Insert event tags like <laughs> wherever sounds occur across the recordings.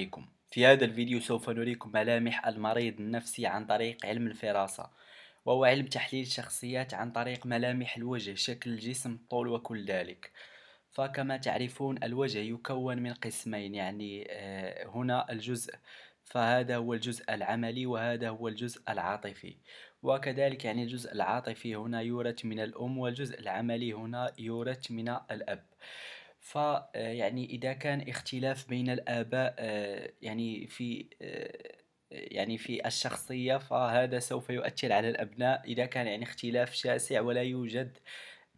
عليكم في هذا الفيديو سوف نريكم ملامح المريض النفسي عن طريق علم الفراسة وهو علم تحليل الشخصيات عن طريق ملامح الوجه شكل الجسم الطول وكل ذلك فكما تعرفون الوجه يكون من قسمين يعني آه، هنا الجزء فهذا هو الجزء العملي وهذا هو الجزء العاطفي وكذلك يعني الجزء العاطفي هنا يورث من الأم والجزء العملي هنا يورث من الأب فيعني آه، إذا كان اختلاف بين الآباء آه، يعني في آه، يعني في الشخصية فهذا سوف يؤثر على الأبناء إذا كان يعني اختلاف شاسع ولا يوجد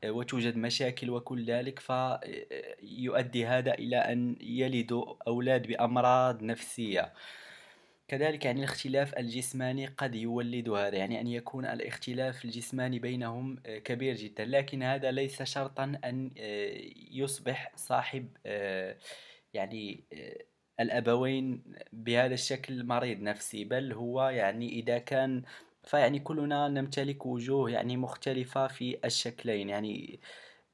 وتوجد مشاكل وكل ذلك فيؤدي هذا إلى أن يلدوا أولاد بأمراض نفسية كذلك يعني الاختلاف الجسماني قد يولد هذا يعني أن يكون الاختلاف الجسماني بينهم آه، كبير جدا لكن هذا ليس شرطا أن آه، يصبح صاحب آه، يعني الأبوين بهذا الشكل مريض نفسي بل هو يعني إذا كان فيعني كلنا نمتلك وجوه يعني مختلفة في الشكلين يعني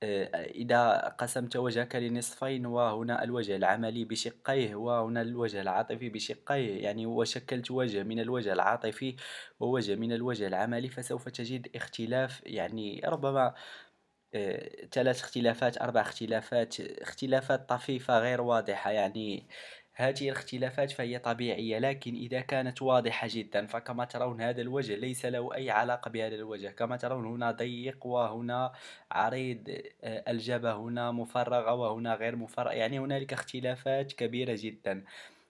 آه، إذا قسمت وجهك لنصفين وهنا الوجه العملي بشقيه وهنا الوجه العاطفي بشقيه يعني وشكلت وجه من الوجه العاطفي ووجه من الوجه العملي فسوف تجد اختلاف يعني ربما آه، ثلاث اختلافات أربع اختلافات اختلافات طفيفة غير واضحة يعني هذه الاختلافات فهي طبيعية لكن إذا كانت واضحة جدا فكما ترون هذا الوجه ليس له أي علاقة بهذا الوجه كما ترون هنا ضيق وهنا عريض آه، الجبهة هنا مفرغة وهنا غير مفرغة يعني هنالك اختلافات كبيرة جدا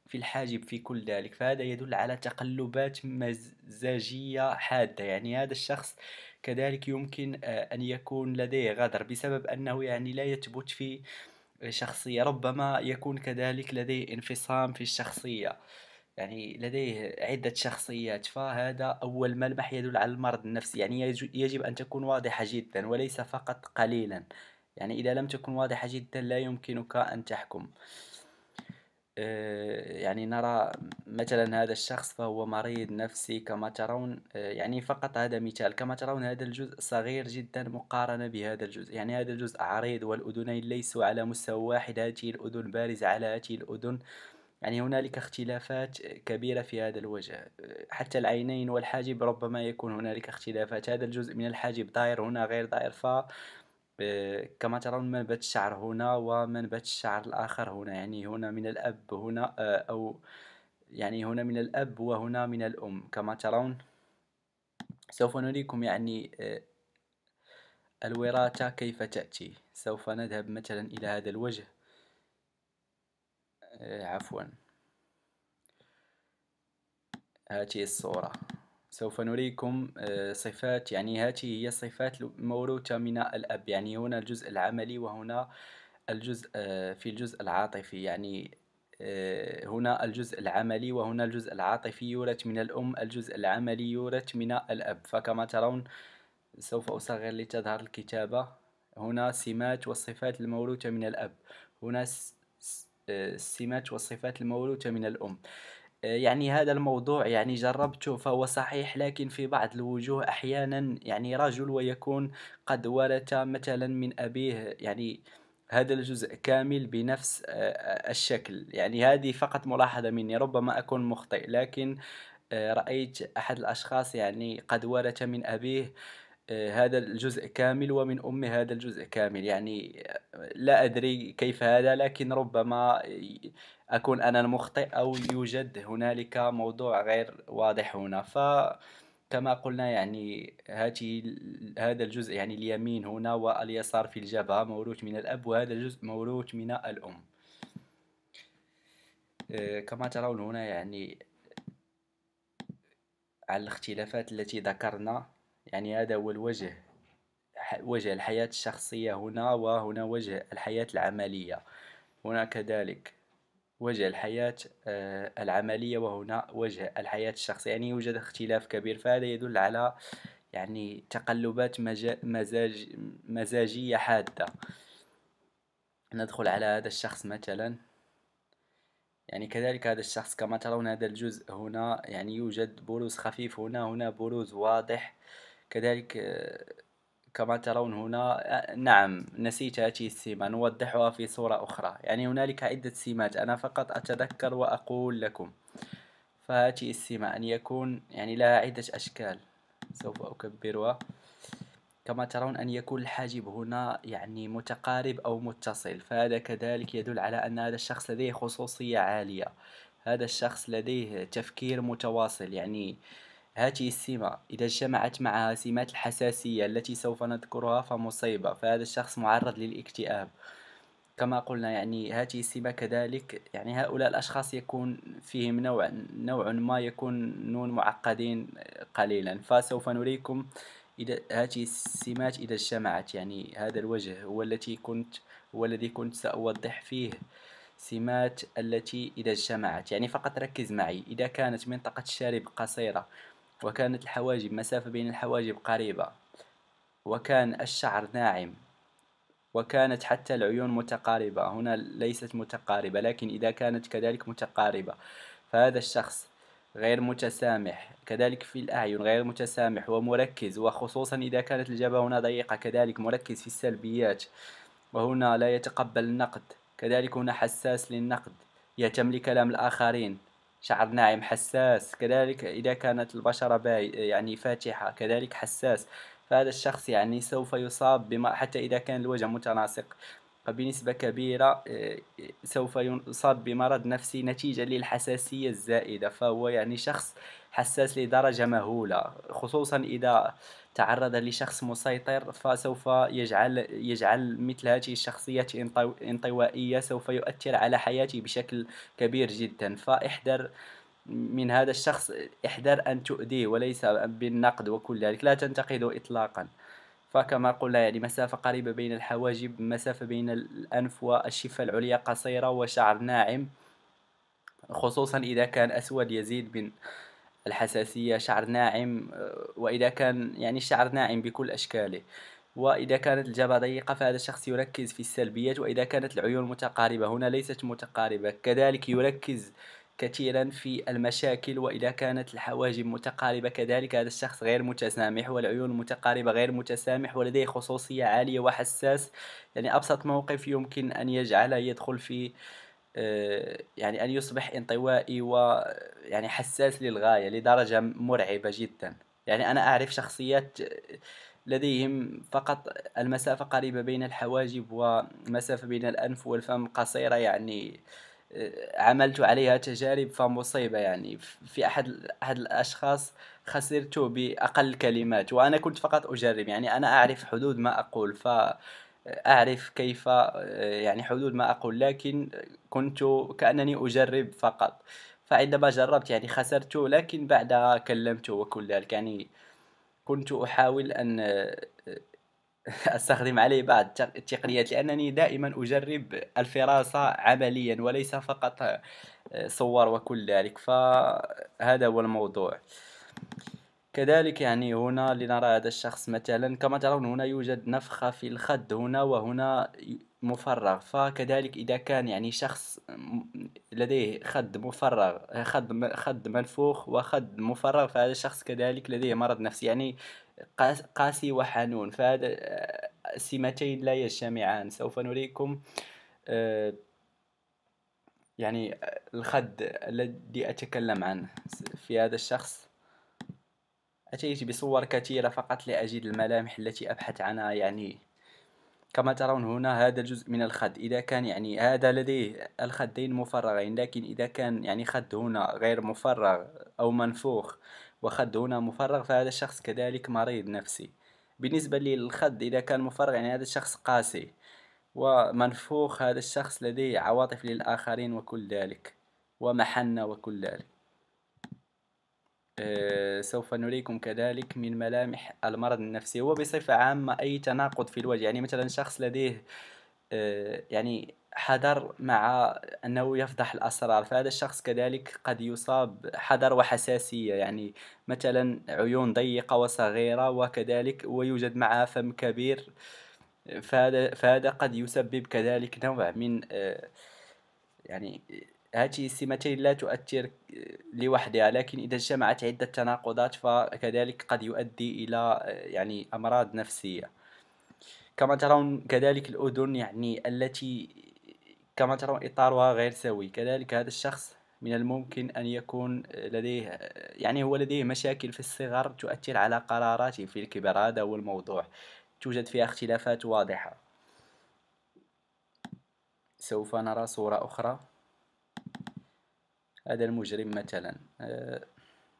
في الحاجب في كل ذلك فهذا يدل على تقلبات مزاجية حادة يعني هذا الشخص كذلك يمكن آه، أن يكون لديه غدر بسبب أنه يعني لا يثبت في الشخصية ربما يكون كذلك لديه انفصام في الشخصية يعني لديه عدة شخصيات فهذا أول ملمح يدل على المرض النفسي يعني يجب أن تكون واضحة جدا وليس فقط قليلا يعني إذا لم تكن واضحة جدا لا يمكنك أن تحكم آه، يعني نرى مثلا هذا الشخص فهو مريض نفسي كما ترون آه، يعني فقط هذا مثال كما ترون هذا الجزء صغير جدا مقارنة بهذا الجزء يعني هذا الجزء عريض والأذنين ليسوا على مستوى واحد هذه الأذن بارزة على هذه الأذن يعني هنالك اختلافات كبيرة في هذا الوجه آه، حتى العينين والحاجب ربما يكون هنالك اختلافات هذا الجزء من الحاجب ضاير هنا غير ضاير ف كما ترون منبت الشعر هنا ومنبت الشعر الآخر هنا يعني هنا من الأب هنا آه، أو يعني هنا من الأب وهنا من الأم كما ترون سوف نريكم يعني آه، الوراثة كيف تأتي سوف نذهب مثلا إلى هذا الوجه آه، عفوا هذه الصورة سوف نريكم آه، صفات يعني هذه هي الصفات الموروثة من الأب يعني هنا الجزء العملي وهنا الجزء آه، في الجزء العاطفي يعني آه، هنا الجزء العملي وهنا الجزء العاطفي يورث من الأم الجزء العملي يورث من الأب فكما ترون سوف أصغر لتظهر الكتابة هنا سمات والصفات الموروثة من الأب هنا السمات والصفات الموروثة من الأم يعني هذا الموضوع يعني جربته فهو صحيح لكن في بعض الوجوه أحيانا يعني رجل ويكون قد ورث مثلا من أبيه يعني هذا الجزء كامل بنفس آه، آه، الشكل يعني هذه فقط ملاحظة مني ربما أكون مخطئ لكن آه، رأيت أحد الأشخاص يعني قد ورث من أبيه هذا الجزء كامل ومن أم هذا الجزء كامل يعني لا أدري كيف هذا لكن ربما أكون أنا المخطئ أو يوجد هنالك موضوع غير واضح هنا ف كما قلنا يعني هاتي هذا الجزء يعني اليمين هنا واليسار في الجبهة موروث من الأب وهذا الجزء موروث من الأم آه، كما ترون هنا يعني على الاختلافات التي ذكرنا يعني هذا هو الوجه وجه الحياة الشخصية هنا وهنا وجه الحياة العملية هنا كذلك وجه الحياة آه، العملية وهنا وجه الحياة الشخصية يعني يوجد اختلاف كبير فهذا يدل على يعني تقلبات مزاج مزاجية حادة ندخل على هذا الشخص مثلا يعني كذلك هذا الشخص كما ترون هذا الجزء هنا يعني يوجد بروز خفيف هنا هنا بروز واضح كذلك كما ترون هنا نعم نسيت هذه السمة نوضحها في صورة أخرى يعني هنالك عدة سمات أنا فقط أتذكر وأقول لكم فهذه السمة أن يكون يعني لها عدة أشكال سوف أكبرها كما ترون أن يكون الحاجب هنا يعني متقارب أو متصل فهذا كذلك يدل على أن هذا الشخص لديه خصوصية عالية هذا الشخص لديه تفكير متواصل يعني آه هذه السمة إذا جمعت معها سمات الحساسية التي سوف نذكرها فمصيبة فهذا الشخص معرض للاكتئاب كما قلنا يعني هذه السمة كذلك يعني هؤلاء الأشخاص يكون فيهم نوع نوع ما يكونون معقدين قليلا فسوف نريكم إذا هذه السمات إذا اجتمعت يعني هذا الوجه هو الذي كنت هو الذي كنت سأوضح فيه سمات التي إذا اجتمعت يعني فقط ركز معي إذا كانت منطقة الشارب قصيرة وكانت الحواجب مسافة بين الحواجب قريبة وكان الشعر ناعم وكانت حتى العيون متقاربة هنا ليست متقاربة لكن إذا كانت كذلك متقاربة فهذا الشخص غير متسامح كذلك في الأعين غير متسامح ومركز وخصوصا إذا كانت الجبهة هنا ضيقة كذلك مركز في السلبيات وهنا لا يتقبل النقد كذلك هنا حساس للنقد يهتم لكلام الآخرين شعر ناعم حساس كذلك إذا كانت البشرة باي يعني فاتحة كذلك حساس فهذا الشخص يعني سوف يصاب بما حتى إذا كان الوجه متناسق فبنسبة كبيرة آه، سوف يصاب بمرض نفسي نتيجة للحساسية الزائدة فهو يعني شخص حساس لدرجة مهولة خصوصا إذا تعرض لشخص مسيطر فسوف يجعل يجعل مثل هذه الشخصيات انطوائية سوف يؤثر على حياته بشكل كبير جدا فاحذر من هذا الشخص احذر أن تؤذيه وليس بالنقد وكل ذلك لا تنتقده إطلاقا فكما قلنا يعني مسافة قريبة بين الحواجب مسافة بين الأنف والشفة العليا قصيرة وشعر ناعم خصوصا إذا كان أسود يزيد من الحساسية شعر ناعم آه، وإذا كان يعني الشعر ناعم بكل أشكاله وإذا كانت الجبهة ضيقة فهذا الشخص يركز في السلبيات وإذا كانت العيون متقاربة هنا ليست متقاربة كذلك يركز كثيرا في المشاكل وإذا كانت الحواجب متقاربة كذلك هذا الشخص غير متسامح والعيون المتقاربة غير متسامح ولديه خصوصية عالية وحساس يعني أبسط موقف يمكن أن يجعله يدخل في آه، يعني أن يصبح انطوائي ويعني حساس للغاية لدرجة مرعبة جدا يعني أنا أعرف شخصيات لديهم فقط المسافة قريبة بين الحواجب ومسافة بين الأنف والفم قصيرة يعني آه، عملت عليها تجارب فمصيبة يعني في أحد أحد الأشخاص خسرته بأقل كلمات وأنا كنت فقط أجرب يعني أنا أعرف حدود ما أقول ف أعرف كيف آه، يعني حدود ما أقول لكن كنت كأنني أجرب فقط فعندما جربت يعني خسرت لكن بعدها كلمته وكل ذلك يعني كنت أحاول أن آه، <laughs> أستخدم عليه بعض التقنيات لأنني دائما أجرب الفراسة عمليا وليس فقط آه، صور وكل ذلك فهذا هو الموضوع كذلك يعني هنا لنرى هذا الشخص مثلا كما ترون هنا يوجد نفخة في الخد هنا وهنا مفرغ فكذلك إذا كان يعني شخص لديه خد مفرغ خد خد منفوخ وخد مفرغ فهذا الشخص كذلك لديه مرض نفسي يعني قاسي وحنون فهذا سمتين لا يجتمعان سوف نريكم آه، يعني الخد الذي أتكلم عنه في هذا الشخص أتيت بصور كثيرة فقط لأجد الملامح التي أبحث عنها يعني كما ترون هنا هذا الجزء من الخد إذا كان يعني هذا لديه الخدين مفرغين لكن إذا كان يعني خد هنا غير مفرغ أو منفوخ وخد هنا مفرغ فهذا الشخص كذلك مريض نفسي بالنسبة للخد إذا كان مفرغ يعني هذا الشخص قاسي ومنفوخ هذا الشخص لديه عواطف للآخرين وكل ذلك ومحنة وكل ذلك آه، سوف نريكم كذلك من ملامح المرض النفسي هو بصفة عامة أي تناقض في الوجه يعني مثلا شخص لديه آه، يعني حذر مع أنه يفضح الأسرار فهذا الشخص كذلك قد يصاب حذر وحساسية يعني مثلا عيون ضيقة وصغيرة وكذلك ويوجد معها فم كبير فهذا, فهذا قد يسبب كذلك نوع من آه، يعني هذه السمتين لا تؤثر آه، لوحدها لكن إذا جمعت عدة تناقضات فكذلك قد يؤدي إلى آه، يعني أمراض نفسية كما ترون كذلك الأذن يعني التي كما ترون إطارها غير سوي كذلك هذا الشخص من الممكن أن يكون آه، لديه يعني هو لديه مشاكل في الصغر تؤثر على قراراته في الكبر هذا هو الموضوع توجد فيها اختلافات واضحة سوف نرى صورة أخرى هذا المجرم مثلا آه،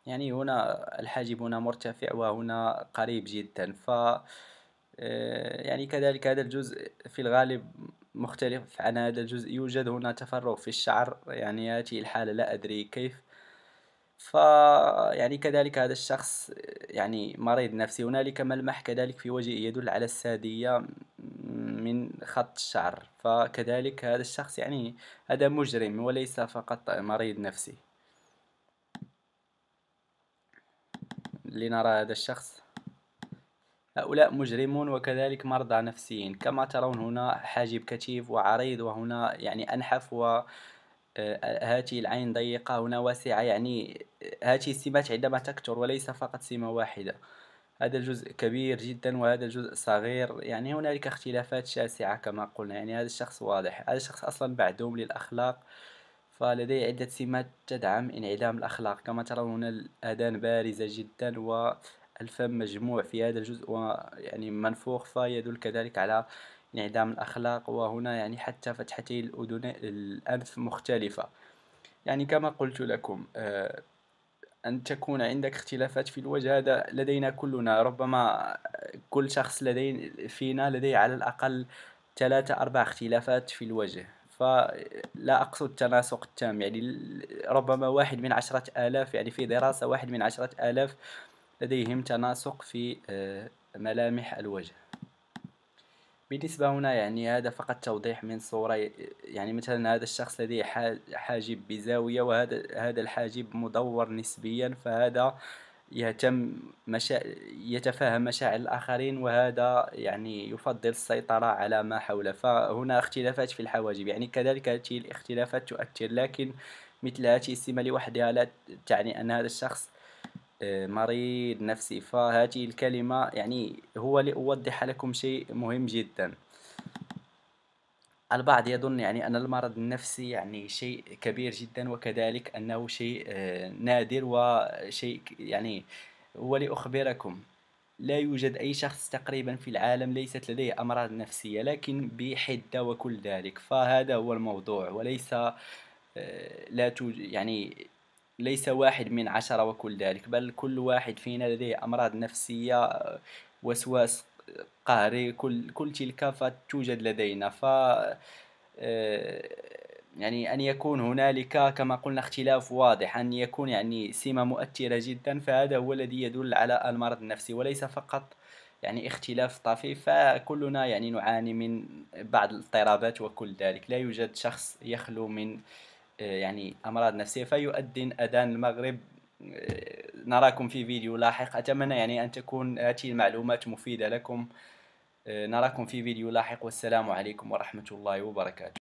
يعني هنا الحاجب هنا مرتفع وهنا قريب جدا ف آه، يعني كذلك هذا الجزء في الغالب مختلف عن هذا الجزء يوجد هنا تفرغ في الشعر يعني هذه الحالة لا أدري كيف يعني كذلك هذا الشخص يعني مريض نفسي هنالك ملمح كذلك في وجهه يدل على السادية من خط الشعر فكذلك هذا الشخص يعني هذا مجرم وليس فقط مريض نفسي لنرى هذا الشخص هؤلاء مجرمون وكذلك مرضى نفسيين كما ترون هنا حاجب كتيف وعريض وهنا يعني أنحف و آه، هاته العين ضيقة هنا واسعة يعني آه، هاته السمات عندما تكثر وليس فقط سمة واحدة هذا الجزء كبير جدا وهذا الجزء صغير يعني هنالك اختلافات شاسعة كما قلنا يعني هذا الشخص واضح هذا الشخص أصلا بعدوم للأخلاق فلديه عدة سمات تدعم انعدام الأخلاق كما ترون هنا الأذان بارزة جدا والفم مجموع في هذا الجزء ويعني منفوخ فيدل كذلك على انعدام الأخلاق وهنا يعني حتى فتحتي الأذن الأنف مختلفة يعني كما قلت لكم آه، أن تكون عندك اختلافات في الوجه هذا لدينا كلنا ربما كل شخص لدي فينا لديه على الأقل ثلاثة أربع اختلافات في الوجه فلا أقصد التناسق التام يعني ربما واحد من عشرة آلاف يعني في دراسة واحد من عشرة آلاف لديهم تناسق في آه، ملامح الوجه بالنسبة هنا يعني هذا فقط توضيح من صورة يعني مثلا هذا الشخص لديه حاجب بزاوية وهذا هذا الحاجب مدور نسبيا فهذا يهتم مشا... يتفهم مشاعر الآخرين وهذا يعني يفضل السيطرة على ما حوله فهنا اختلافات في الحواجب يعني كذلك هذه الاختلافات تؤثر لكن مثل هذه السمة لوحدها لا تعني أن هذا الشخص آه، مريض نفسي فهذه الكلمة يعني هو لأوضح لكم شيء مهم جدا البعض يظن يعني أن المرض النفسي يعني شيء كبير جدا وكذلك أنه شيء آه، نادر وشيء يعني ولأخبركم لا يوجد أي شخص تقريبا في العالم ليست لديه أمراض نفسية لكن بحدة وكل ذلك فهذا هو الموضوع وليس آه، لا توجد يعني ليس واحد من عشرة وكل ذلك بل كل واحد فينا لديه أمراض نفسية آه، وسواس قهري كل كل تلك فتوجد لدينا ف آه، يعني أن يكون هنالك كما قلنا اختلاف واضح أن يكون يعني سمة مؤثرة جدا فهذا هو الذي يدل على المرض النفسي وليس فقط يعني اختلاف طفيف فكلنا يعني نعاني من بعض الاضطرابات وكل ذلك لا يوجد شخص يخلو من آه، يعني أمراض نفسية فيؤذن أذان المغرب آه، نراكم في فيديو لاحق أتمنى يعني أن تكون هذه المعلومات مفيدة لكم آه، نراكم في فيديو لاحق والسلام عليكم ورحمة الله وبركاته